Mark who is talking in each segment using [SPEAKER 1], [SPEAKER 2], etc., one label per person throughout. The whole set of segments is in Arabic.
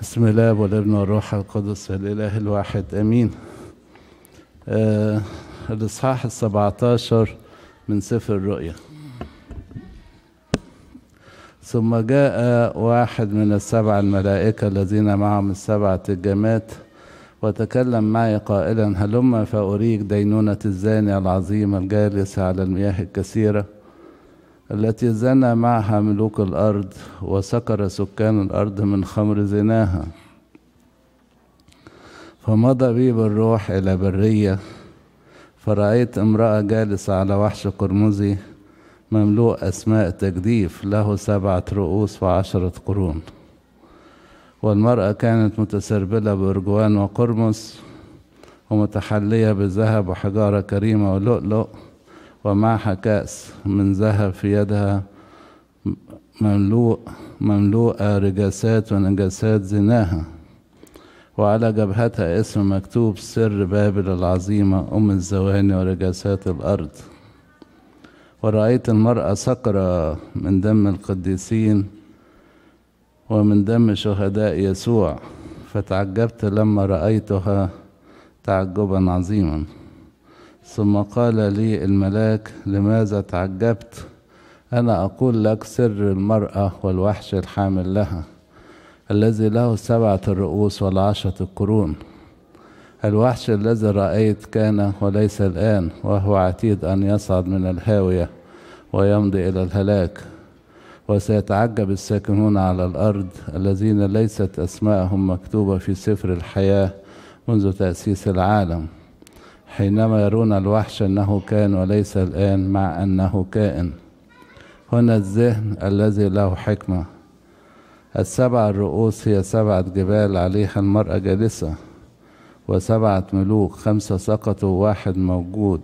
[SPEAKER 1] بسم الله والابن والروح القدس الإله الواحد أمين آه الإصحاح 17 من سفر الرؤيا ثم جاء واحد من السبع الملائكة الذين معهم السبع تجامات وتكلم معي قائلا هلما فأريك دينونة الزاني العظيم الجالس على المياه الكثيرة التي زنى معها ملوك الأرض وسكر سكان الأرض من خمر زناها فمضى بي بالروح إلى برية فرأيت امرأة جالسة على وحش قرمزي مملوء أسماء تجديف له سبعة رؤوس وعشرة قرون والمرأة كانت متسربلة بأرجوان وقرمز ومتحلية بذهب وحجارة كريمة ولؤلؤ ومعها كأس من ذهب في يدها مملوء مملوءة رجاسات ونجاسات زناها وعلى جبهتها اسم مكتوب سر بابل العظيمة أم الزواني ورجاسات الأرض ورأيت المرأة سكرة من دم القديسين ومن دم شهداء يسوع فتعجبت لما رأيتها تعجبا عظيما ثم قال لي الملاك لماذا تعجبت أنا أقول لك سر المرأة والوحش الحامل لها الذي له سبعة الرؤوس والعشرة القرون الوحش الذي رأيت كان وليس الآن وهو عتيد أن يصعد من الهاوية ويمضي إلى الهلاك وسيتعجب الساكنون على الأرض الذين ليست أسماءهم مكتوبة في سفر الحياة منذ تأسيس العالم حينما يرون الوحش أنه كان وليس الآن مع أنه كائن هنا الذهن الذي له حكمة السبع الرؤوس هي سبعة جبال عليها المرأة جالسة وسبعة ملوك خمسة سقطوا واحد موجود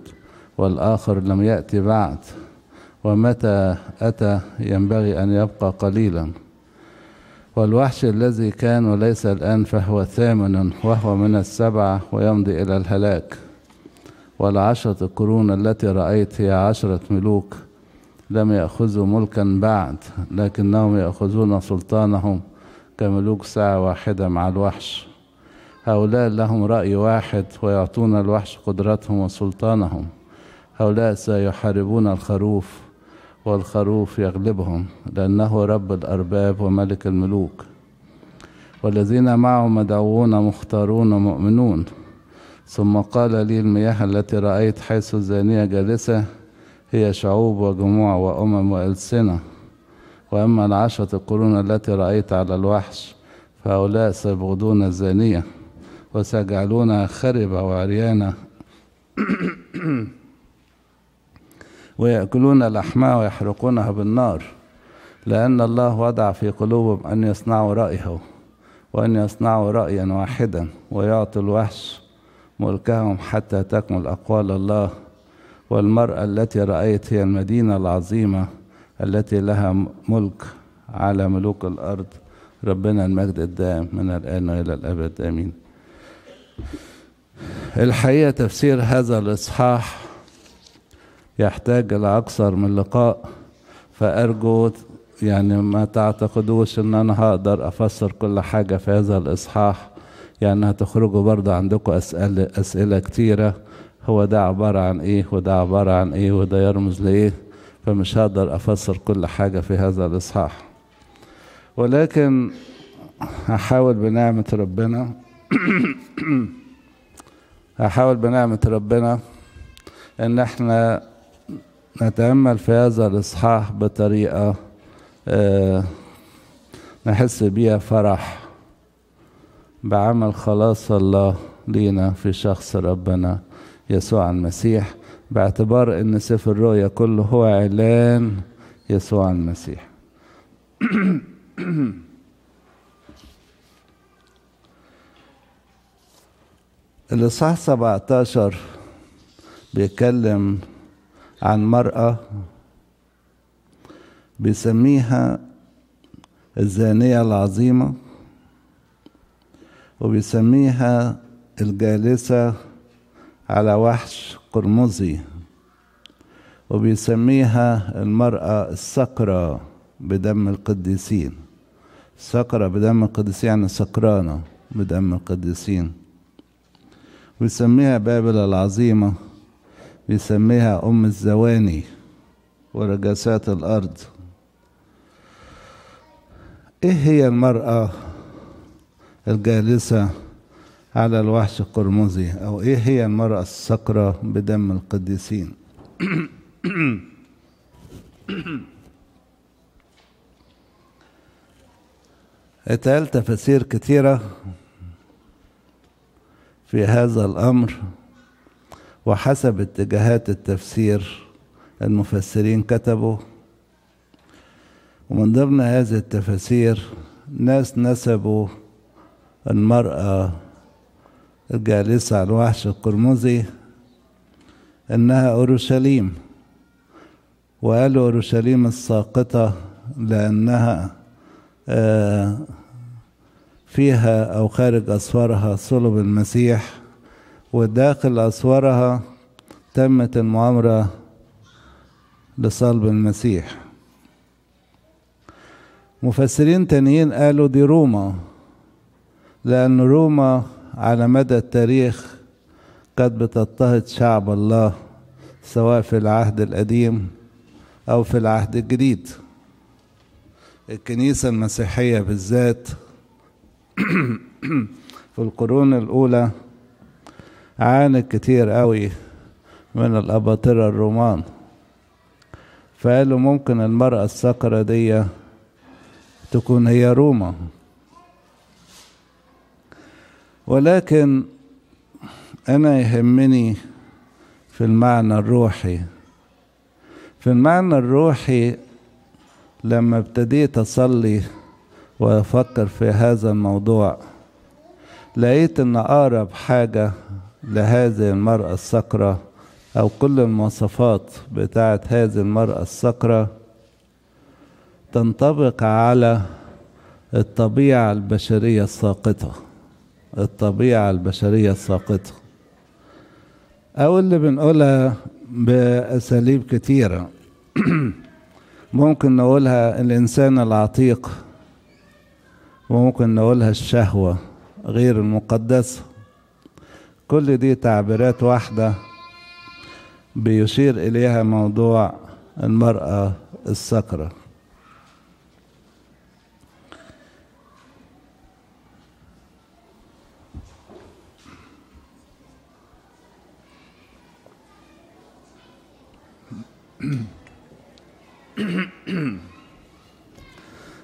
[SPEAKER 1] والآخر لم يأتي بعد ومتى أتى ينبغي أن يبقى قليلا والوحش الذي كان وليس الآن فهو ثامن وهو من السبعة ويمضي إلى الهلاك والعشرة القرون التي رأيت هي عشرة ملوك لم يأخذوا ملكا بعد لكنهم يأخذون سلطانهم كملوك ساعة واحدة مع الوحش هؤلاء لهم رأي واحد ويعطون الوحش قدرتهم وسلطانهم هؤلاء سيحاربون الخروف والخروف يغلبهم لأنه رب الأرباب وملك الملوك والذين معه مدعوون مختارون مؤمنون ثم قال لي المياه التي رأيت حيث الزانية جالسة هي شعوب وجموع وأمم وألسنة وأما العشرة القرون التي رأيت على الوحش فهؤلاء سيبغضون الزانية وسيجعلونها خربة وعريانة ويأكلون لحمها ويحرقونها بالنار لأن الله وضع في قلوبهم أن يصنعوا رأيه وأن يصنعوا رأيا واحدا ويعطي الوحش ملكهم حتى تكمل أقوال الله والمرأة التي رأيت هي المدينة العظيمة التي لها ملك على ملوك الأرض ربنا المجد الدائم من الآن وإلى الأبد آمين الحقيقة تفسير هذا الإصحاح يحتاج إلى أكثر من لقاء فأرجو يعني ما تعتقدوش إن أنا هقدر أفسر كل حاجة في هذا الإصحاح يعني هتخرجوا برضه عندكم أسئلة, أسئلة كتيرة هو ده عبارة عن إيه وده عبارة عن إيه وده يرمز لإيه فمش هقدر أفسر كل حاجة في هذا الإصحاح ولكن هحاول بنعمة ربنا هحاول بنعمة ربنا إن إحنا نتأمل في هذا الإصحاح بطريقة آه، نحس بيها فرح بعمل خلاص الله لينا في شخص ربنا يسوع المسيح باعتبار ان سفر الرؤيا كله هو اعلان يسوع المسيح الإصحاح 17 بيتكلم عن مرأة بيسميها الزانية العظيمة وبيسميها الجالسة على وحش قرمزي وبيسميها المرأة السكرة بدم القديسين سكرة بدم القديسين يعني سكرانة بدم القديسين ويسميها بابل العظيمة بيسميها أم الزواني ورجسات الأرض إيه هي المرأة الجالسة على الوحش القرمزي أو إيه هي المرأة السكرة بدم القديسين اتقال تفاسير كثيرة في هذا الأمر وحسب اتجاهات التفسير المفسرين كتبوا ومن ضمن هذه التفاسير ناس نسبوا المرأة الجالسة على الوحش القرمزي إنها أورشليم وقالوا أورشليم الساقطة لأنها آه، فيها أو خارج أسوارها صلب المسيح وداخل أسوارها تمت المؤامرة لصلب المسيح مفسرين تانيين قالوا دي روما لأن روما على مدى التاريخ قد بتضطهد شعب الله سواء في العهد القديم أو في العهد الجديد الكنيسة المسيحية بالذات في القرون الأولى عانت كتير قوي من الأباطرة الرومان فقالوا ممكن المرأة الصقرة دي تكون هي روما ولكن أنا يهمني في المعنى الروحي في المعنى الروحي لما ابتديت أصلي وأفكر في هذا الموضوع لقيت إن أقرب حاجة لهذه المرأة السكرة أو كل المواصفات بتاعة هذه المرأة السكرة تنطبق على الطبيعة البشرية الساقطة الطبيعة البشرية الساقطة أو اللي بنقولها بأساليب كتيرة ممكن نقولها الإنسان العتيق وممكن نقولها الشهوة غير المقدسة كل دي تعبيرات واحدة بيشير إليها موضوع المرأة السكرة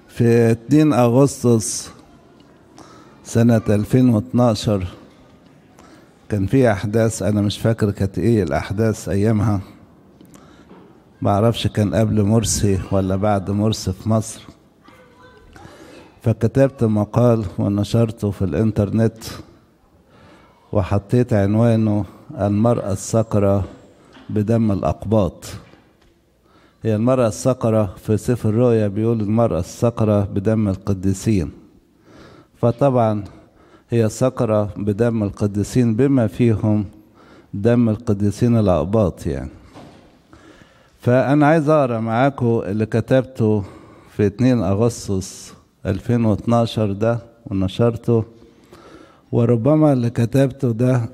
[SPEAKER 1] في 2 أغسطس سنة 2012 كان في أحداث أنا مش فاكر كانت إيه الأحداث أيامها معرفش كان قبل مرسي ولا بعد مرسي في مصر فكتبت مقال ونشرته في الإنترنت وحطيت عنوانه المرأة الصقرة بدم الأقباط هي المرأة الصقرة في سفر الرؤيا بيقول المرأة الصقرة بدم القديسين فطبعا هي صقرة بدم القديسين بما فيهم دم القديسين الأقباط يعني فأنا عايز أقرأ معاكم اللي كتبته في 2 أغسطس 2012 ده ونشرته وربما اللي كتبته ده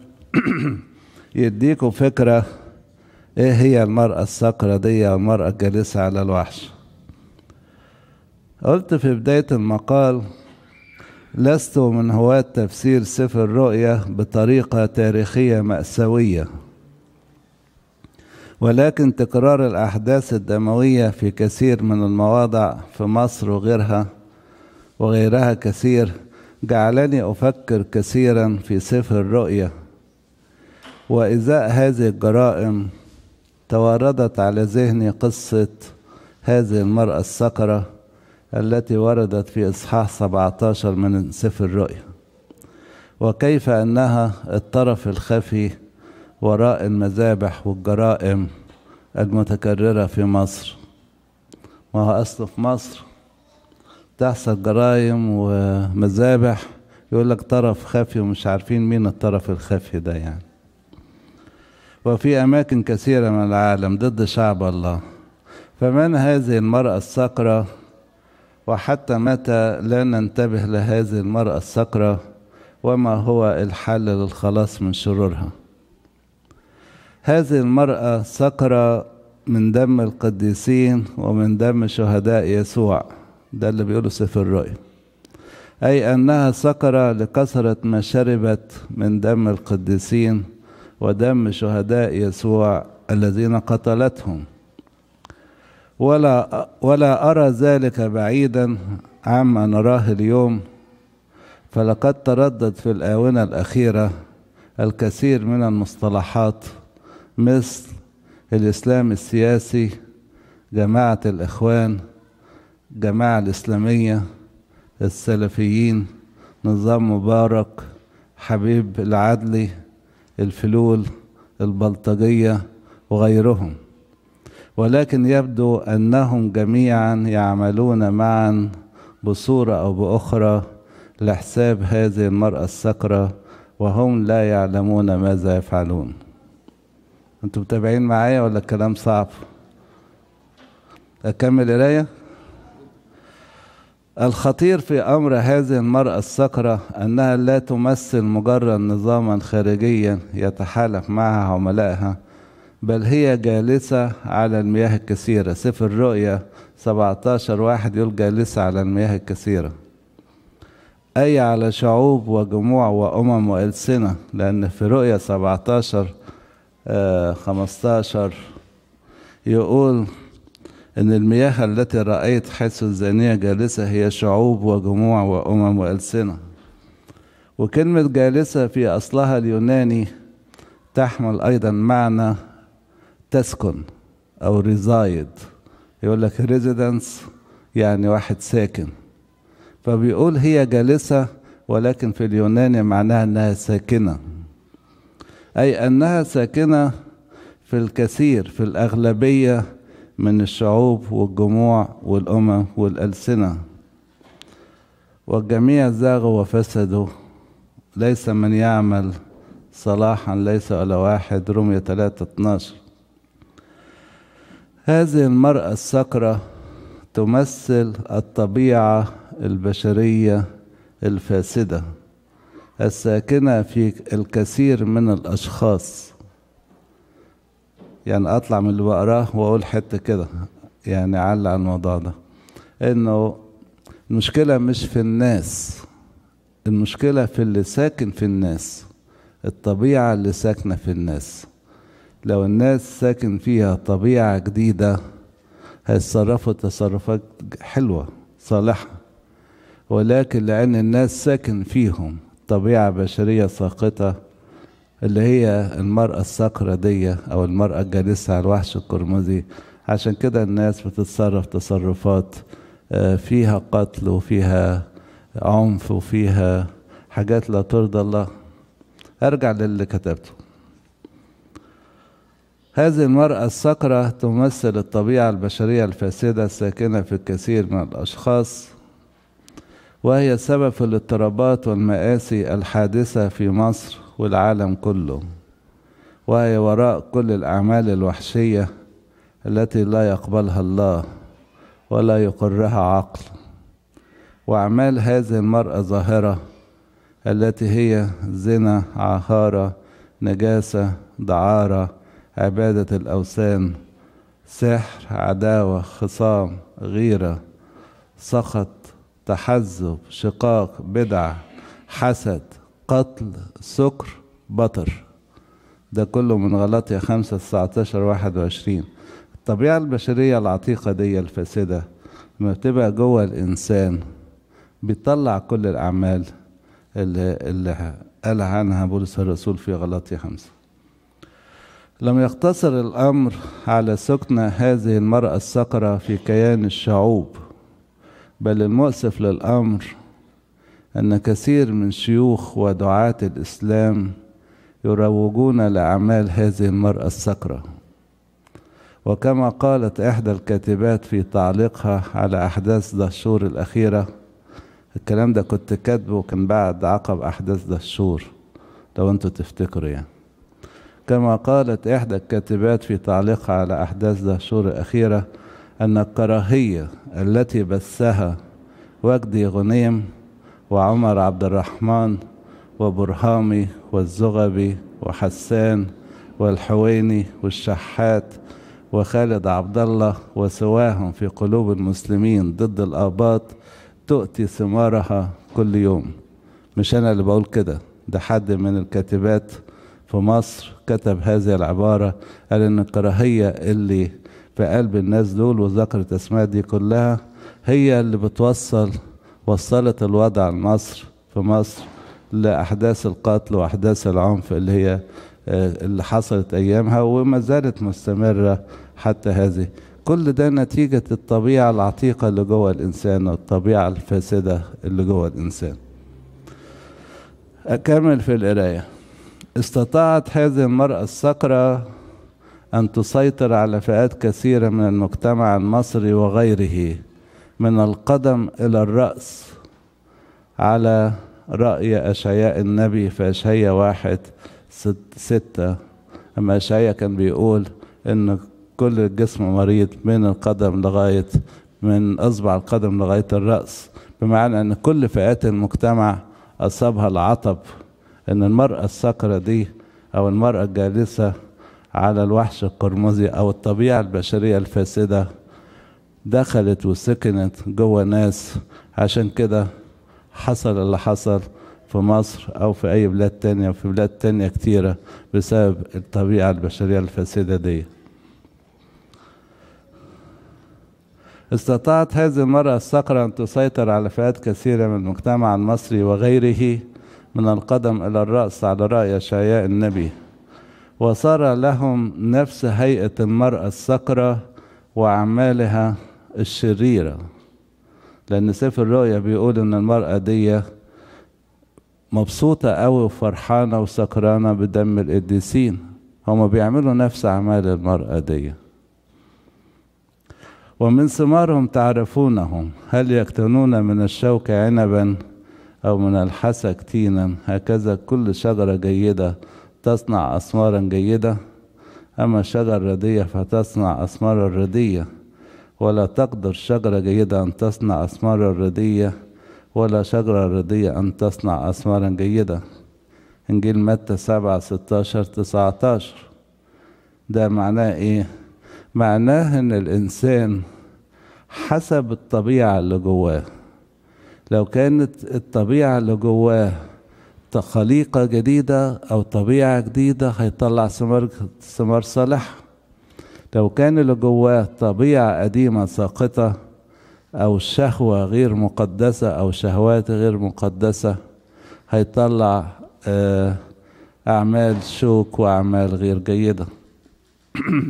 [SPEAKER 1] يديكوا فكرة ايه هي المرأة الصقرة دي المرأة الجالسة على الوحش قلت في بداية المقال لست من هواة تفسير سفر الرؤيا بطريقة تاريخية مأساوية ولكن تكرار الأحداث الدموية في كثير من المواضع في مصر وغيرها وغيرها كثير جعلني أفكر كثيرا في سفر الرؤيا وإزاء هذه الجرائم تواردت على ذهني قصة هذه المرأة السكرة التي وردت في إصحاح 17 من سفر الرؤيا وكيف أنها الطرف الخفي وراء المذابح والجرائم المتكررة في مصر ما هو أصل في مصر تحصل جرائم ومذابح يقول لك طرف خفي ومش عارفين مين الطرف الخفي ده يعني وفي أماكن كثيرة من العالم ضد شعب الله فمن هذه المرأة الصقرة وحتى متى لا ننتبه لهذه المرأة الصقرة وما هو الحل للخلاص من شرورها هذه المرأة صقرة من دم القديسين ومن دم شهداء يسوع ده اللي بيقوله سفر الرؤيا أي أنها سكرة لكثرة ما شربت من دم القديسين ودم شهداء يسوع الذين قتلتهم ولا ولا أرى ذلك بعيدا عما نراه اليوم فلقد تردد في الآونة الأخيرة الكثير من المصطلحات مثل الإسلام السياسي جماعة الإخوان الجماعة الإسلامية السلفيين نظام مبارك حبيب العدلي الفلول البلطجية وغيرهم ولكن يبدو أنهم جميعا يعملون معا بصورة أو بأخرى لحساب هذه المرأة السكرة وهم لا يعلمون ماذا يفعلون انتوا متابعين معايا ولا الكلام صعب اكمل قرايه الخطير في أمر هذه المرأة الصقرة أنها لا تمثل مجرد نظاما خارجيا يتحالف معها عملائها بل هي جالسة على المياه الكثيرة سفر الرؤية 17 واحد يقول جالسة على المياه الكثيرة أي على شعوب وجموع وأمم وألسنة لأن في رؤية 17 15 آه، يقول أن المياه التي رأيت حيث الزانية جالسة هي شعوب وجموع وأمم وألسنة وكلمة جالسة في أصلها اليوناني تحمل أيضا معنى تسكن أو ريزايد يقول لك ريزيدنس يعني واحد ساكن فبيقول هي جالسة ولكن في اليوناني معناها أنها ساكنة أي أنها ساكنة في الكثير في الأغلبية من الشعوب والجموع والأمم والألسنة والجميع زاغوا وفسدوا ليس من يعمل صلاحا ليس على واحد رمية 3 12 هذه المرأة السكرة تمثل الطبيعة البشرية الفاسدة الساكنة في الكثير من الأشخاص يعني اطلع من اللي بقراه واقول حته كده يعني اعلق على الموضوع ده انه المشكله مش في الناس المشكله في اللي ساكن في الناس الطبيعه اللي ساكنه في الناس لو الناس ساكن فيها طبيعه جديده هيتصرفوا تصرفات حلوه صالحه ولكن لان الناس ساكن فيهم طبيعه بشريه ساقطه اللي هي المرأة الصقرة دي أو المرأة الجالسة على الوحش القرمزي عشان كده الناس بتتصرف تصرفات آه، فيها قتل وفيها عنف وفيها حاجات لا ترضى الله أرجع للي كتبته هذه المرأة الصقرة تمثل الطبيعة البشرية الفاسدة الساكنة في الكثير من الأشخاص وهي سبب في الاضطرابات والمآسي الحادثة في مصر والعالم كله وهي وراء كل الأعمال الوحشية التي لا يقبلها الله ولا يقرها عقل وأعمال هذه المرأة ظاهرة التي هي زنا عهارة نجاسة دعارة عبادة الأوثان سحر عداوة خصام غيرة سخط تحزب شقاق بدعة حسد قتل سكر بطر ده كله من غلطية 5 19 21 الطبيعة البشرية العتيقة دي الفاسدة لما بتبقى جوه الإنسان بيطلع كل الأعمال اللي, اللي قال عنها بولس الرسول في غلطية خمسة لم يقتصر الأمر على سكن هذه المرأة السقرة في كيان الشعوب بل المؤسف للأمر أن كثير من شيوخ ودعاة الإسلام يروجون لأعمال هذه المرأة السكرة وكما قالت إحدى الكاتبات في تعليقها على أحداث دهشور الأخيرة الكلام ده كنت كاتبه كان بعد عقب أحداث دهشور لو أنتوا تفتكروا يعني كما قالت إحدى الكاتبات في تعليقها على أحداث دهشور الأخيرة أن الكراهية التي بثها وجدي غنيم وعمر عبد الرحمن وبرهامي والزغبي وحسان والحويني والشحات وخالد عبد الله وسواهم في قلوب المسلمين ضد الآباط تؤتي ثمارها كل يوم مش أنا اللي بقول كده ده حد من الكاتبات في مصر كتب هذه العبارة قال إن الكراهية اللي في قلب الناس دول وذكرت أسماء دي كلها هي اللي بتوصل وصلت الوضع مصر في مصر لأحداث القتل وأحداث العنف اللي هي آه، اللي حصلت أيامها وما زالت مستمرة حتى هذه كل ده نتيجة الطبيعة العتيقة اللي جوه الإنسان والطبيعة الفاسدة اللي جوه الإنسان أكمل في القراية استطاعت هذه المرأة الصقرة أن تسيطر على فئات كثيرة من المجتمع المصري وغيره من القدم إلى الرأس على رأي أشعياء النبي في أشعياء واحد ست ستة أما أشعياء كان بيقول إن كل الجسم مريض من القدم لغاية من أصبع القدم لغاية الرأس بمعنى أن كل فئات المجتمع أصابها العطب أن المرأة الصقرة دي أو المرأة الجالسة على الوحش القرمزي أو الطبيعة البشرية الفاسدة دخلت وسكنت جوه ناس عشان كده حصل اللي حصل في مصر أو في أي بلاد تانية وفي بلاد تانية كتيرة بسبب الطبيعة البشرية الفاسدة دي استطاعت هذه المرأة الصقرة أن تسيطر على فئات كثيرة من المجتمع المصري وغيره من القدم إلى الرأس على رأي أشعياء النبي وصار لهم نفس هيئة المرأة الصقرة وأعمالها الشريرة لأن سفر الرؤيا بيقول إن المرأة دي مبسوطة أوي وفرحانة وسكرانة بدم القديسين هما بيعملوا نفس أعمال المرأة دي ومن ثمارهم تعرفونهم هل يكتنون من الشوك عنبا أو من الحسك تينا هكذا كل شجرة جيدة تصنع أثمارا جيدة أما الشجرة الردية فتصنع أثمارا ردية ولا تقدر شجرة جيدة أن تصنع أثمارا ردية ولا شجرة ردية أن تصنع أثمارا جيدة إنجيل متى سبعة ستاشر تسعتاشر ده معناه إيه؟ معناه إن الإنسان حسب الطبيعة اللي جواه لو كانت الطبيعة اللي جواه تخليقة جديدة أو طبيعة جديدة هيطلع ثمار ثمار صالحة لو كان اللي جواه طبيعة قديمة ساقطة أو شهوة غير مقدسة أو شهوات غير مقدسة هيطلع آه، أعمال شوك وأعمال غير جيدة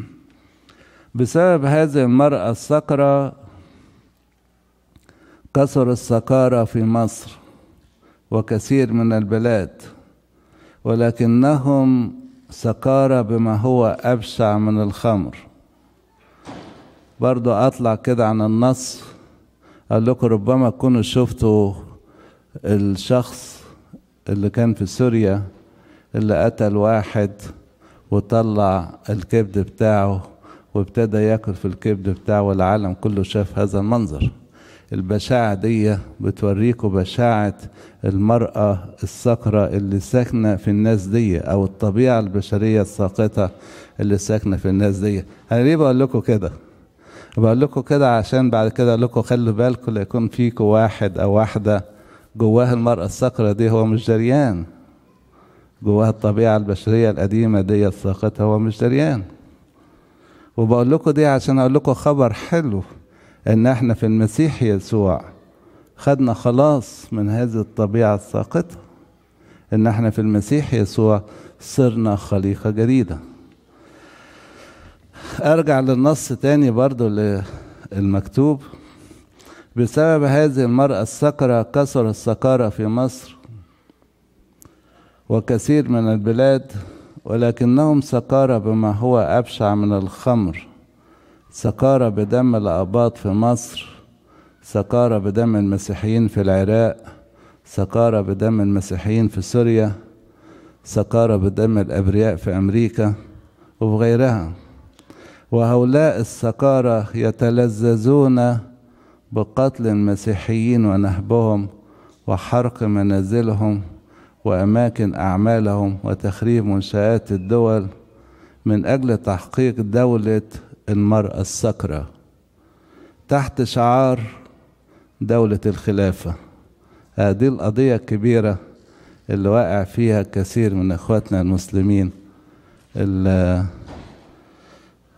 [SPEAKER 1] بسبب هذه المرأة السكرة كثر السكارى في مصر وكثير من البلاد ولكنهم سكارى بما هو أبشع من الخمر برضو اطلع كده عن النص قال لكم ربما تكونوا شفتوا الشخص اللي كان في سوريا اللي قتل واحد وطلع الكبد بتاعه وابتدى ياكل في الكبد بتاعه والعالم كله شاف هذا المنظر البشاعة دي بتوريكوا بشاعة المرأة الساقرة اللي ساكنة في الناس دي أو الطبيعة البشرية الساقطة اللي ساكنة في الناس دي أنا ليه بقول لكم كده؟ بقول لكم كده عشان بعد كده اقول لكم خلوا بالكم ليكون فيكم واحد او واحده جواها المرأة الصقرة دي هو مش دريان جواها الطبيعة البشرية القديمة دي الساقطة هو مش دريان وبقول لكم دي عشان اقول لكم خبر حلو ان احنا في المسيح يسوع خدنا خلاص من هذه الطبيعة الساقطة ان احنا في المسيح يسوع صرنا خليقة جديدة ارجع للنص تاني برضو للمكتوب بسبب هذه المرأة السكرة كثر السكارى في مصر وكثير من البلاد ولكنهم سكارى بما هو أبشع من الخمر سكارى بدم الأباط في مصر سكارى بدم المسيحيين في العراق سكارى بدم المسيحيين في سوريا سكارى بدم الأبرياء في أمريكا وفي غيرها وهؤلاء السكارى يتلذذون بقتل المسيحيين ونهبهم وحرق منازلهم وأماكن أعمالهم وتخريب منشآت الدول من أجل تحقيق دولة المرأة السكرة تحت شعار دولة الخلافة هذه القضية الكبيرة اللي واقع فيها كثير من إخواتنا المسلمين اللي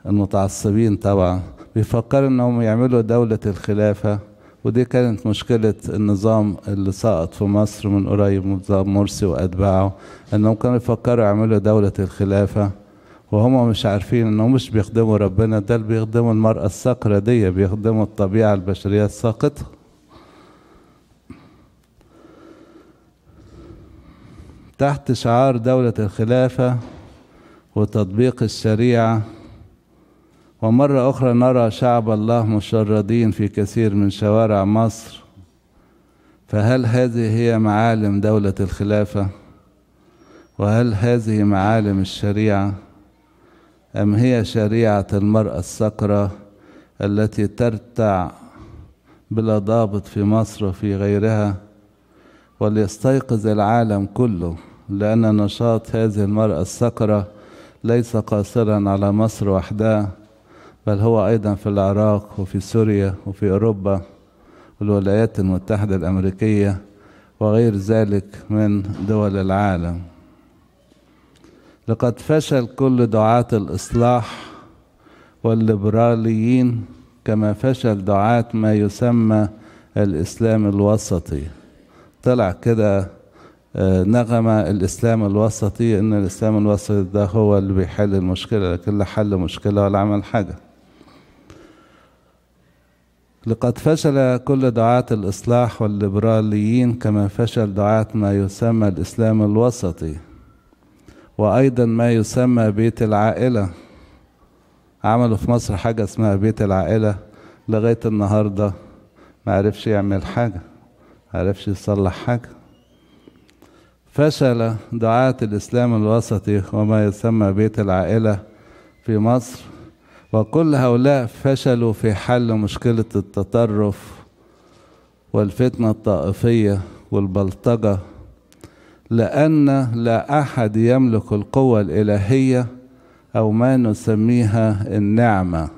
[SPEAKER 1] المتعصبين طبعا بيفكروا انهم يعملوا دولة الخلافة ودي كانت مشكلة النظام اللي سقط في مصر من قريب نظام مرسي وأتباعه انهم كانوا يفكروا يعملوا دولة الخلافة وهم مش عارفين انهم مش بيخدموا ربنا ده اللي بيخدموا المرأة الصقرة دي بيخدموا الطبيعة البشرية الساقطة تحت شعار دولة الخلافة وتطبيق الشريعة ومرة أخرى نرى شعب الله مشردين في كثير من شوارع مصر فهل هذه هي معالم دولة الخلافة؟ وهل هذه معالم الشريعة؟ أم هي شريعة المرأة السكرة التي ترتع بلا ضابط في مصر وفي غيرها وليستيقظ العالم كله لأن نشاط هذه المرأة السكرة ليس قاصرا على مصر وحدها بل هو أيضا في العراق وفي سوريا وفي أوروبا والولايات المتحدة الأمريكية وغير ذلك من دول العالم لقد فشل كل دعاة الإصلاح والليبراليين كما فشل دعاة ما يسمى الإسلام الوسطي طلع كده آه، نغمة الإسلام الوسطي إن الإسلام الوسطي ده هو اللي بيحل المشكلة لكن لا حل مشكلة ولا عمل حاجة لقد فشل كل دعاة الإصلاح والليبراليين كما فشل دعاة ما يسمى الإسلام الوسطي وأيضا ما يسمى بيت العائلة عملوا في مصر حاجة اسمها بيت العائلة لغاية النهاردة ما عرفش يعمل حاجة ما عرفش يصلح حاجة فشل دعاة الإسلام الوسطي وما يسمى بيت العائلة في مصر وكل هؤلاء فشلوا في حل مشكلة التطرف والفتنة الطائفية والبلطجة لأن لا أحد يملك القوة الإلهية أو ما نسميها النعمة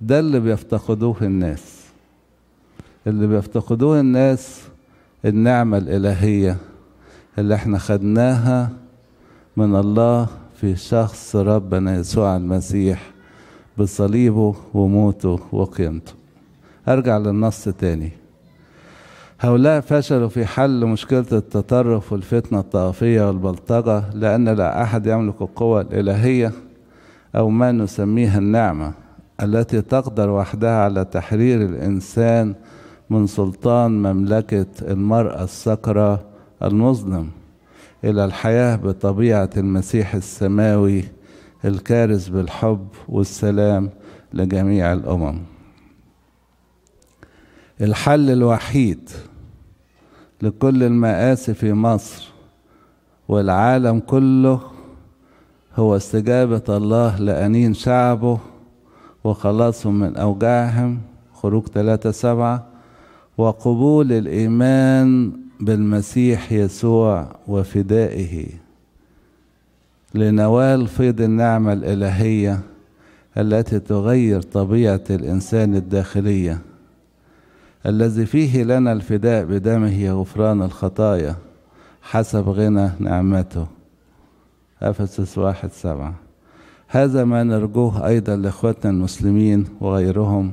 [SPEAKER 1] ده اللي بيفتقدوه الناس اللي بيفتقدوه الناس النعمة الإلهية اللي احنا خدناها من الله في شخص ربنا يسوع المسيح بصليبه وموته وقيامته ارجع للنص تاني هؤلاء فشلوا في حل مشكلة التطرف والفتنة الطائفية والبلطجة لأن لا أحد يملك القوة الإلهية أو ما نسميها النعمة التي تقدر وحدها على تحرير الإنسان من سلطان مملكة المرأة السكرة المظلم إلى الحياة بطبيعة المسيح السماوي الكارز بالحب والسلام لجميع الامم الحل الوحيد لكل المآسي في مصر والعالم كله هو استجابة الله لأنين شعبه وخلاصهم من أوجاعهم خروج ثلاثة سبعة وقبول الإيمان بالمسيح يسوع وفدائه لنوال فيض النعمة الإلهية التي تغير طبيعة الإنسان الداخلية الذي فيه لنا الفداء بدمه غفران الخطايا حسب غنى نعمته أفسس واحد سبعة هذا ما نرجوه أيضا لإخواتنا المسلمين وغيرهم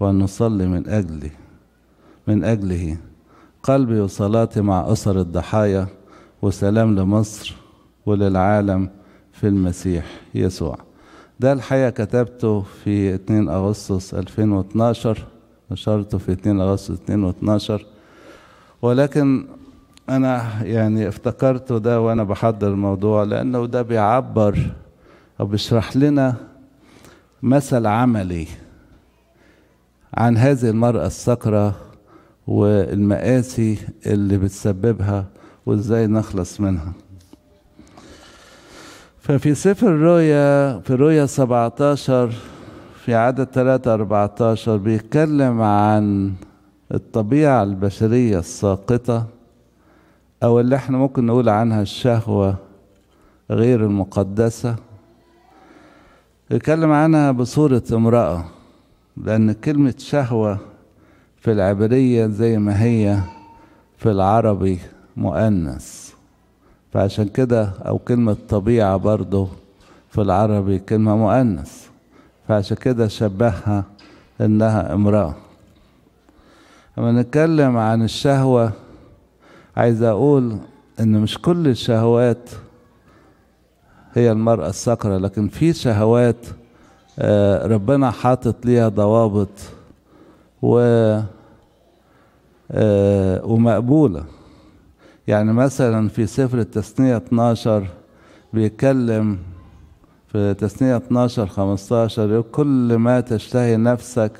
[SPEAKER 1] ونصلي من أجله من أجله قلبي وصلاتي مع أسر الضحايا وسلام لمصر وللعالم في المسيح يسوع ده الحقيقة كتبته في 2 أغسطس 2012 نشرته في 2 أغسطس 2012 ولكن أنا يعني افتكرته ده وأنا بحضر الموضوع لأنه ده بيعبر أو بيشرح لنا مثل عملي عن هذه المرأة السكرة والمآسي اللي بتسببها وإزاي نخلص منها ففي سفر الرؤيا في الرؤيا 17 في عدد 3 14 بيتكلم عن الطبيعة البشرية الساقطة أو اللي احنا ممكن نقول عنها الشهوة غير المقدسة يتكلم عنها بصورة امرأة لأن كلمة شهوة في العبرية زي ما هي في العربي مؤنث فعشان كده أو كلمة طبيعة برضه في العربي كلمة مؤنث فعشان كده شبهها إنها امرأة لما نتكلم عن الشهوة عايز أقول إن مش كل الشهوات هي المرأة الصقرة لكن في شهوات آه، ربنا حاطط ليها ضوابط و آه، ومقبوله يعني مثلا في سفر التثنية 12 بيتكلم في تثنية 12 15 كل ما تشتهي نفسك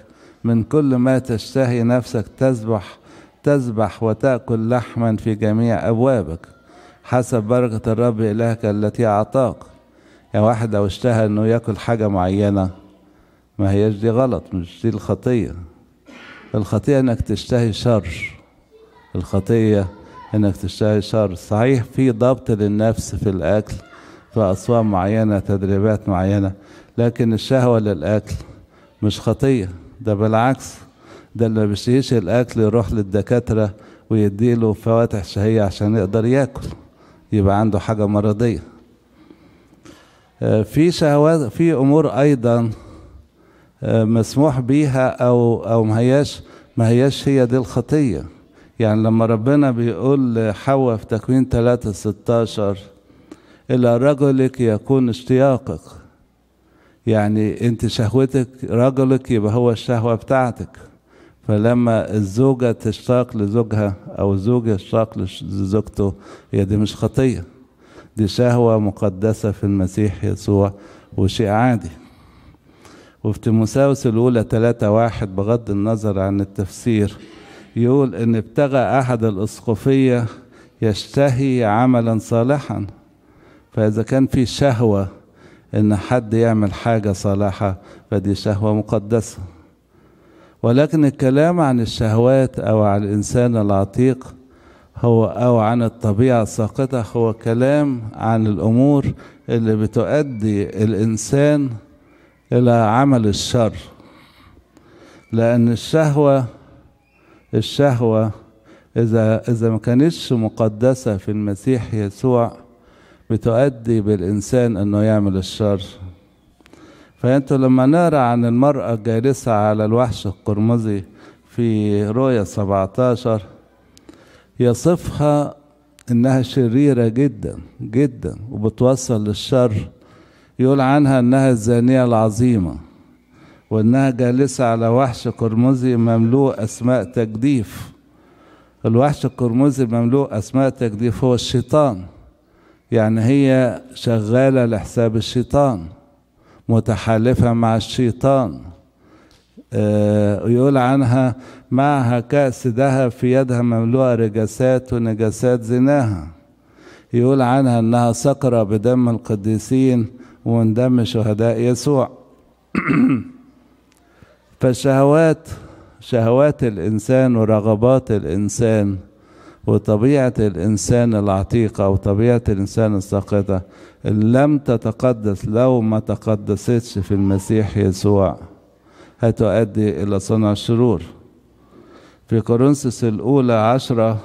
[SPEAKER 1] من كل ما تشتهي نفسك تذبح تذبح وتأكل لحما في جميع أبوابك حسب بركة الرب إلهك التي أعطاك يعني واحد لو اشتهى إنه ياكل حاجة معينة ما هيش دي غلط مش دي الخطية الخطية إنك تشتهي شر الخطية انك تشتري شر صحيح في ضبط للنفس في الاكل في اصوات معينه تدريبات معينه لكن الشهوه للاكل مش خطيه ده بالعكس ده اللي ما بيشتهيش الاكل يروح للدكاتره ويديله فواتح شهيه عشان يقدر ياكل يبقى عنده حاجه مرضيه آه، في شهوات في امور ايضا آه، مسموح بيها او او ما هياش ما هياش هي دي الخطيه يعني لما ربنا بيقول لحواء في تكوين 3 16 إلى رجلك يكون اشتياقك يعني انت شهوتك رجلك يبقى هو الشهوة بتاعتك فلما الزوجة تشتاق لزوجها أو الزوج يشتاق لزوجته هي دي مش خطية دي شهوة مقدسة في المسيح يسوع وشيء عادي وفي تيموساوس الأولى ثلاثة واحد بغض النظر عن التفسير يقول إن ابتغى أحد الأسقفية يشتهي عملا صالحا فإذا كان في شهوة إن حد يعمل حاجة صالحة فدي شهوة مقدسة ولكن الكلام عن الشهوات أو عن الإنسان العتيق هو أو عن الطبيعة الساقطة هو كلام عن الأمور اللي بتؤدي الإنسان إلى عمل الشر لأن الشهوة الشهوة إذا إذا ما كانتش مقدسة في المسيح يسوع بتؤدي بالإنسان إنه يعمل الشر فأنتوا لما نقرأ عن المرأة الجالسة على الوحش القرمزي في رؤية 17 يصفها إنها شريرة جدا جدا وبتوصل للشر يقول عنها إنها الزانية العظيمة وانها جالسه على وحش قرمزي مملوء اسماء تجديف الوحش القرمزي مملوء اسماء تجديف هو الشيطان يعني هي شغاله لحساب الشيطان متحالفه مع الشيطان آه، يقول عنها معها كأس ذهب في يدها مملوءة رجسات ونجاسات زناها يقول عنها انها سقرة بدم القديسين ومن دم شهداء يسوع فالشهوات شهوات الإنسان ورغبات الإنسان وطبيعة الإنسان العتيقة وطبيعة الإنسان الساقطة لم تتقدس لو ما تقدستش في المسيح يسوع هتؤدي إلى صنع الشرور في كورنثوس الأولى عشرة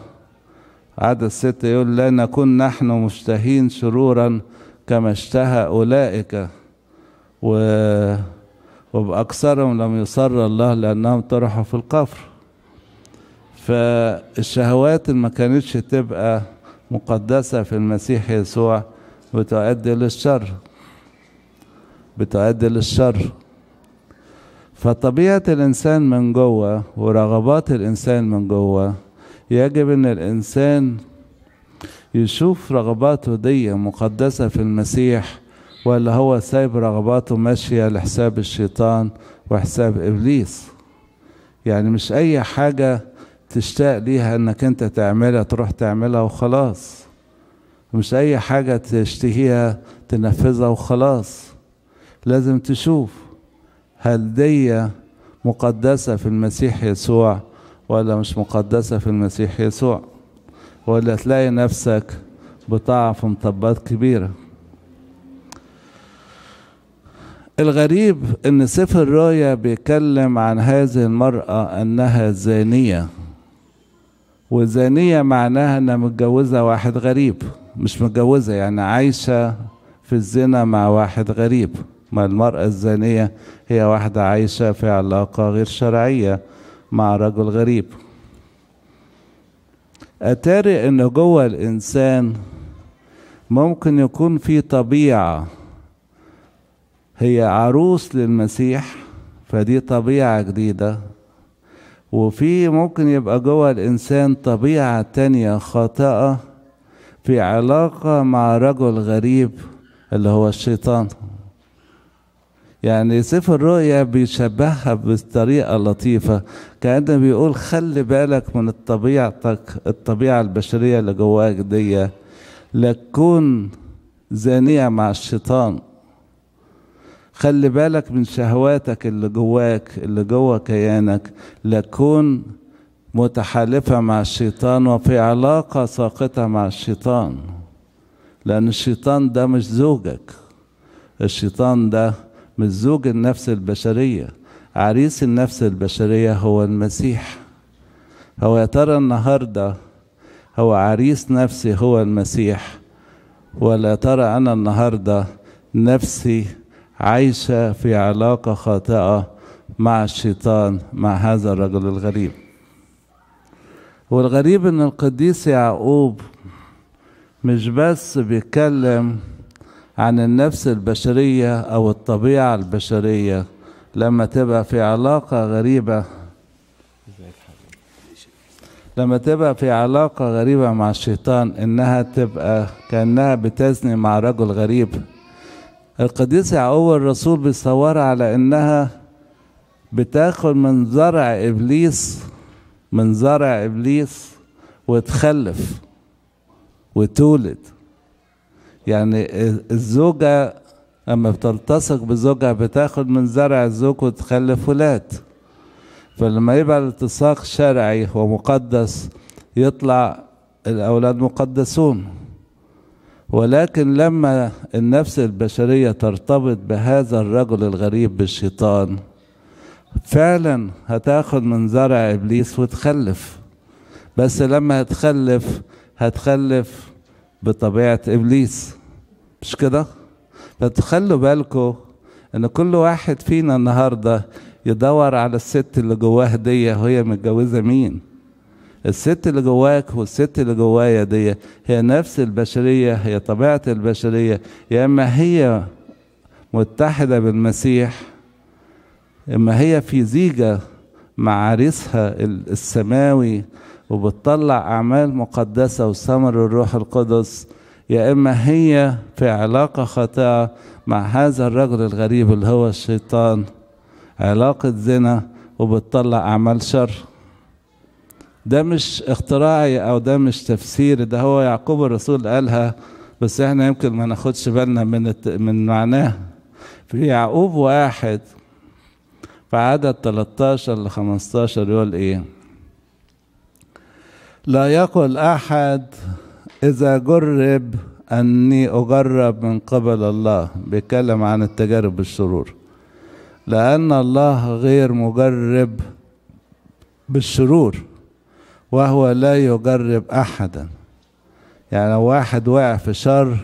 [SPEAKER 1] عدد ستة يقول لا نكون نحن مشتهين شرورا كما اشتهى أولئك و وبأكثرهم لم يصر الله لأنهم طرحوا في القفر فالشهوات اللي ما كانتش تبقى مقدسة في المسيح يسوع بتؤدي للشر بتؤدي للشر فطبيعة الإنسان من جوه ورغبات الإنسان من جوه يجب إن الإنسان يشوف رغباته دي مقدسة في المسيح ولا هو سايب رغباته ماشية لحساب الشيطان وحساب إبليس يعني مش أي حاجة تشتاق ليها أنك أنت تعملها تروح تعملها وخلاص مش أي حاجة تشتهيها تنفذها وخلاص لازم تشوف هل دي مقدسة في المسيح يسوع ولا مش مقدسة في المسيح يسوع ولا تلاقي نفسك بضاعة في مطبات كبيره الغريب ان سفر الرؤيا بيتكلم عن هذه المرأة انها زانية وزانية معناها انها متجوزة واحد غريب مش متجوزة يعني عايشة في الزنا مع واحد غريب ما المرأة الزانية هي واحدة عايشة في علاقة غير شرعية مع رجل غريب أتاري إن جوه الإنسان ممكن يكون في طبيعة هي عروس للمسيح فدي طبيعة جديدة وفي ممكن يبقى جوه الإنسان طبيعة تانية خاطئة في علاقة مع رجل غريب اللي هو الشيطان يعني سيف الرؤية بيشبهها بطريقة لطيفة كأنه بيقول خلي بالك من طبيعتك الطبيعة البشرية اللي جواك دي لا تكون زانية مع الشيطان خلي بالك من شهواتك اللي جواك اللي جوا كيانك لا تكون متحالفة مع الشيطان وفي علاقة ساقطة مع الشيطان لأن الشيطان ده مش زوجك الشيطان ده مش زوج النفس البشرية عريس النفس البشرية هو المسيح هو يا ترى النهارده هو عريس نفسي هو المسيح ولا ترى أنا النهارده نفسي عايشة في علاقة خاطئة مع الشيطان مع هذا الرجل الغريب والغريب ان القديس يعقوب مش بس بيتكلم عن النفس البشرية او الطبيعة البشرية لما تبقى في علاقة غريبة لما تبقى في علاقة غريبة مع الشيطان انها تبقى كأنها بتزني مع رجل غريب القديس يعقوب الرسول بيصورها على انها بتاخد من زرع ابليس من زرع ابليس وتخلف وتولد يعني الزوجة أما بتلتصق بزوجها بتاخد من زرع الزوج وتخلف ولاد فلما يبقى الالتصاق شرعي ومقدس يطلع الأولاد مقدسون ولكن لما النفس البشرية ترتبط بهذا الرجل الغريب بالشيطان فعلا هتاخد من زرع إبليس وتخلف بس لما هتخلف هتخلف بطبيعة إبليس مش كده؟ فتخلوا بالكم إن كل واحد فينا النهاردة يدور على الست اللي جواها دي وهي متجوزة مين الست اللي جواك والست اللي جوايا دي هي نفس البشرية هي طبيعة البشرية يا إما هي متحدة بالمسيح إما هي في زيجة مع عريسها السماوي وبتطلع أعمال مقدسة وثمر الروح القدس يا إما هي في علاقة خاطئة مع هذا الرجل الغريب اللي هو الشيطان علاقة زنا وبتطلع أعمال شر ده مش اختراعي او ده مش تفسيري ده هو يعقوب الرسول قالها بس احنا يمكن ما ناخدش بالنا من من معناها في يعقوب واحد في عدد 13 ل 15 يقول ايه لا يقل احد اذا جرب اني اجرب من قبل الله بيتكلم عن التجارب بالشرور لان الله غير مجرب بالشرور وهو لا يجرب أحدا يعني لو واحد وقع في شر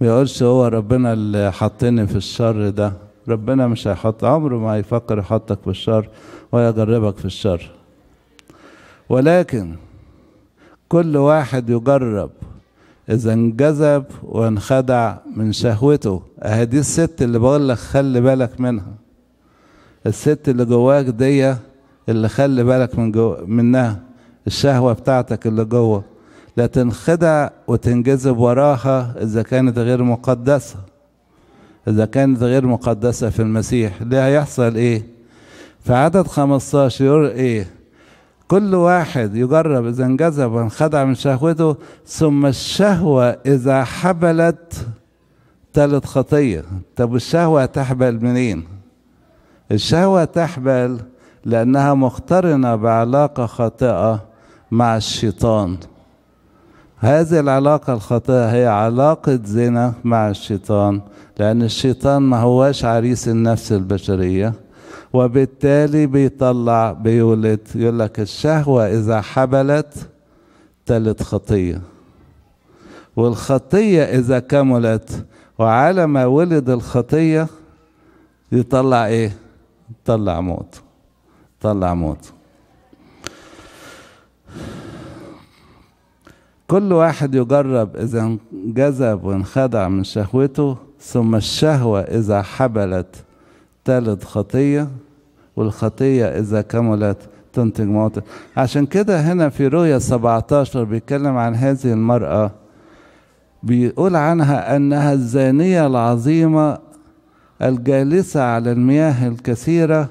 [SPEAKER 1] ما يقولش هو ربنا اللي حطني في الشر ده ربنا مش هيحط عمره ما هيفكر يحطك في الشر ويجربك في الشر ولكن كل واحد يجرب إذا انجذب وانخدع من شهوته أهي دي الست اللي بقول لك خلي بالك منها الست اللي جواك دي اللي خلي بالك من جو منها الشهوة بتاعتك اللي جوه لا تنخدع وتنجذب وراها إذا كانت غير مقدسة إذا كانت غير مقدسة في المسيح ليه هيحصل إيه في عدد 15 يقول إيه كل واحد يجرب إذا انجذب وانخدع من شهوته ثم الشهوة إذا حبلت تلت خطية طب الشهوة تحبل منين الشهوة تحبل لأنها مقترنة بعلاقة خاطئة مع الشيطان هذه العلاقة الخاطئة هي علاقة زنا مع الشيطان لأن الشيطان ما هواش عريس النفس البشرية وبالتالي بيطلع بيولد يقول لك الشهوة إذا حبلت تلت خطية والخطية إذا كملت وعلى ما ولد الخطية يطلع إيه؟ يطلع موت يطلع موت كل واحد يجرب إذا انجذب وانخدع من شهوته ثم الشهوة إذا حبلت تلد خطية والخطية إذا كملت تنتج موت عشان كده هنا في رؤية 17 بيتكلم عن هذه المرأة بيقول عنها أنها الزانية العظيمة الجالسة على المياه الكثيرة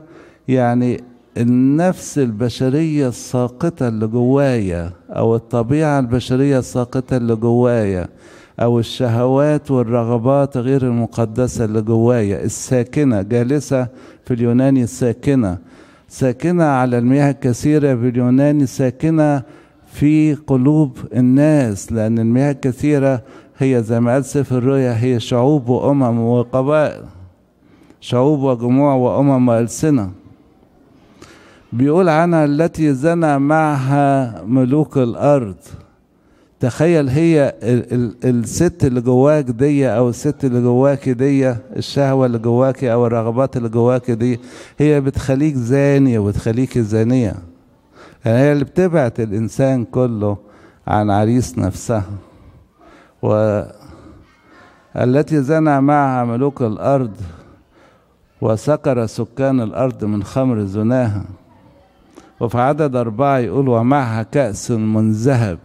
[SPEAKER 1] يعني النفس البشرية الساقطة اللي جوايا أو الطبيعة البشرية الساقطة اللي جوايا أو الشهوات والرغبات غير المقدسة اللي جوايا الساكنة جالسة في اليوناني ساكنة ساكنة على المياه الكثيرة في اليوناني ساكنة في قلوب الناس لأن المياه الكثيرة هي زي ما قال سفر الرؤيا هي شعوب وأمم وقبائل شعوب وجموع وأمم وألسنة بيقول عنها التي زنى معها ملوك الارض تخيل هي ال ال الست اللي جواك دي او الست اللي جواك دي الشهوه اللي جواك او الرغبات اللي جواك دي هي بتخليك زانية وبتخليك زانيه يعني هي اللي بتبعت الانسان كله عن عريس نفسها و التي زنى معها ملوك الارض وسكر سكان الارض من خمر زناها وفي عدد أربعة يقول ومعها كأس من ذهب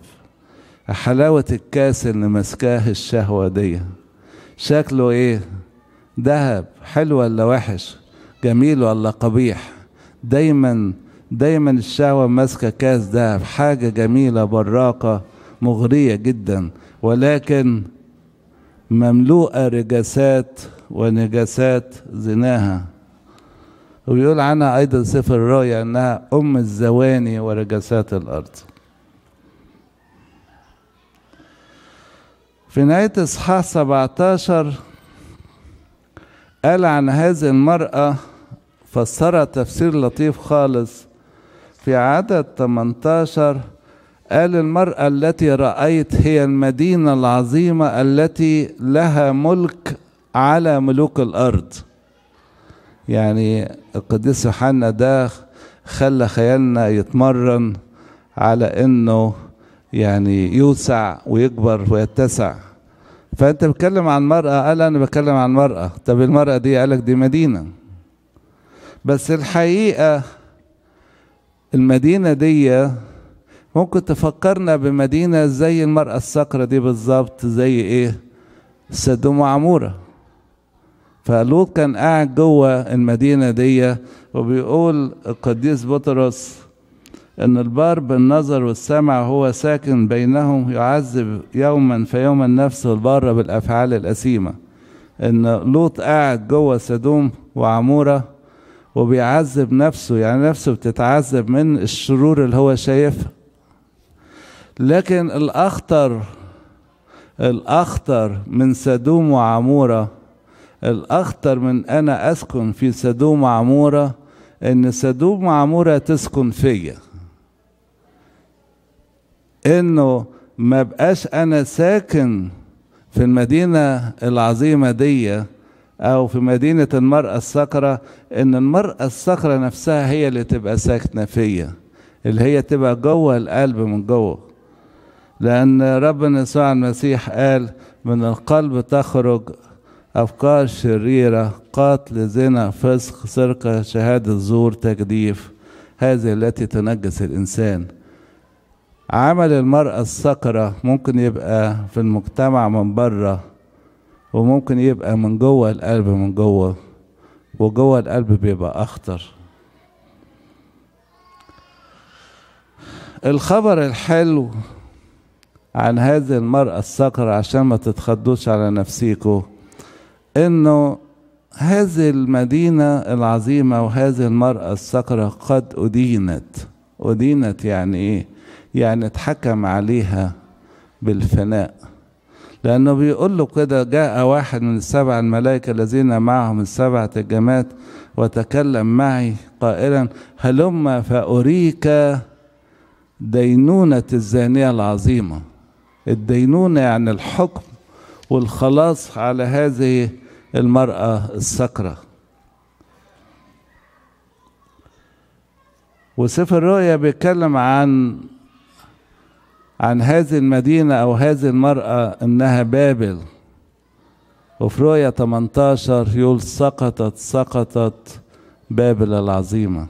[SPEAKER 1] حلاوة الكاس اللي ماسكاه الشهوة دي شكله ايه ذهب حلو ولا وحش جميل ولا قبيح دايما دايما الشهوة ماسكة كاس ذهب حاجة جميلة براقة مغرية جدا ولكن مملوءة رجاسات ونجاسات زناها وبيقول عنها أيضا سفر الرؤيا أنها أم الزواني ورجسات الأرض في نهاية إصحاح 17 قال عن هذه المرأة فسرها تفسير لطيف خالص في عدد 18 قال المرأة التي رأيت هي المدينة العظيمة التي لها ملك على ملوك الأرض يعني القديس يوحنا ده خلى خيالنا يتمرن على انه يعني يوسع ويكبر ويتسع فانت بتكلم عن مرأة قال انا بتكلم عن مرأة طب المرأة دي قالك دي مدينة بس الحقيقة المدينة دي ممكن تفكرنا بمدينة زي المرأة الصقرة دي بالظبط زي ايه سدوم وعمورة فلوط كان قاعد جوه المدينه دي وبيقول القديس بطرس ان البار بالنظر والسمع هو ساكن بينهم يعذب يوما فيوما نفسه البار بالافعال الاثيمه ان لوط قاعد جوه سدوم وعموره وبيعذب نفسه يعني نفسه بتتعذب من الشرور اللي هو شايفها لكن الاخطر الاخطر من سدوم وعموره الأخطر من أنا أسكن في سدوم عمورة إن سدوم عمورة تسكن فيا إنه ما بقاش أنا ساكن في المدينة العظيمة دي أو في مدينة المرأة الصقرة إن المرأة الصقرة نفسها هي اللي تبقى ساكنة فيا اللي هي تبقى جوه القلب من جوه لأن ربنا يسوع المسيح قال من القلب تخرج أفكار شريرة قتل زنا فسق سرقة شهادة زور تجديف هذه التي تنجس الإنسان عمل المرأة السكرة ممكن يبقى في المجتمع من بره وممكن يبقى من جوه القلب من جوه وجوه القلب بيبقى أخطر الخبر الحلو عن هذه المرأة السكرة عشان ما تتخدوش على نفسيكوا انه هذه المدينة العظيمة وهذه المرأة الصقرة قد أدينت أدينت يعني إيه؟ يعني اتحكم عليها بالفناء لأنه بيقول له كده جاء واحد من السبع الملائكة الذين معهم السبع تجمات وتكلم معي قائلا هلما فأريك دينونة الزانية العظيمة الدينونة يعني الحكم والخلاص على هذه المرأة السكرة وسفر الرؤيا بيتكلم عن عن هذه المدينة أو هذه المرأة إنها بابل وفي رؤيا 18 يقول سقطت سقطت بابل العظيمة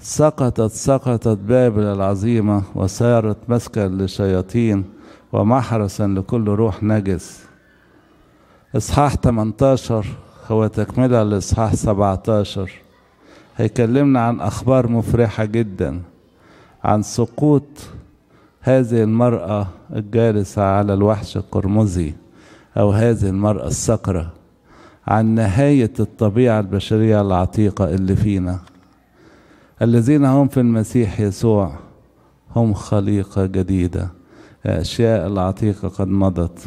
[SPEAKER 1] سقطت سقطت بابل العظيمة وصارت مسكن للشياطين ومحرسا لكل روح نجس إصحاح 18 هو تكملة لإصحاح 17 هيكلمنا عن أخبار مفرحة جدا عن سقوط هذه المرأة الجالسة على الوحش القرمزي أو هذه المرأة السكرة عن نهاية الطبيعة البشرية العتيقة اللي فينا الذين هم في المسيح يسوع هم خليقة جديدة الأشياء العتيقة قد مضت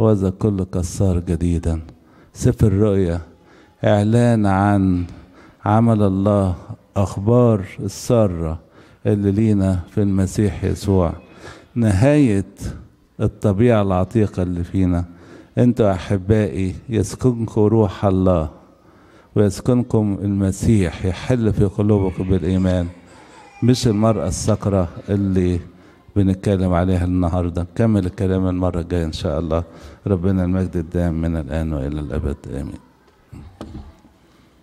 [SPEAKER 1] وذا كل كسار جديدا سفر الرؤيا إعلان عن عمل الله أخبار السارة اللي لينا في المسيح يسوع نهاية الطبيعة العتيقة اللي فينا أنتوا أحبائي يسكنكم روح الله ويسكنكم المسيح يحل في قلوبكم بالإيمان مش المرأة السكرة اللي بنتكلم عليها النهاردة نكمل الكلام المرة الجاية إن شاء الله ربنا المجد الدائم من الآن وإلى الأبد آمين